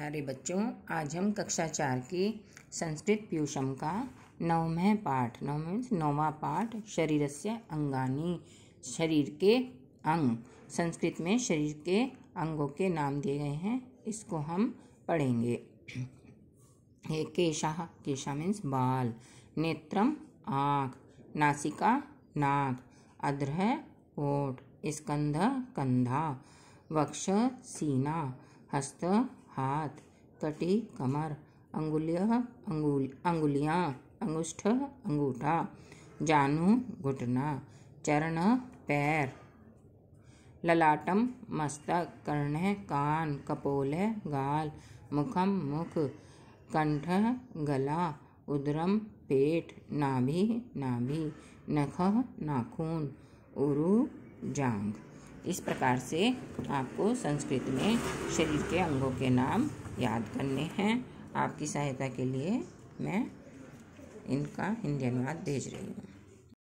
प्यारे बच्चों आज हम कक्षा चार की संस्कृत पीयूषम का नवमह पाठ नव मीन्स नौवा पाठ शरीर से अंगानी शरीर के अंग संस्कृत में शरीर के अंगों के नाम दिए गए हैं इसको हम पढ़ेंगे ये केशा केशा मीन्स बाल नेत्रम आँख नासिका नाक अद्रह होठ स्कंध कंधा वक्ष सीना हस्त हाथ तटी कमर अंगुलिया अंगुल अंगुलियाँ अंगुष्ठ अंगूठा जानू घुटना चरण पैर ललाटम मस्तक कर्ण कान कपोल गाल मुखम मुख कंठ गला उदरम पेट नाभि नाभि नख नाखून उरु जांग इस प्रकार से आपको संस्कृत में शरीर के अंगों के नाम याद करने हैं आपकी सहायता के लिए मैं इनका हिंदी अनुवाद भेज रही हूँ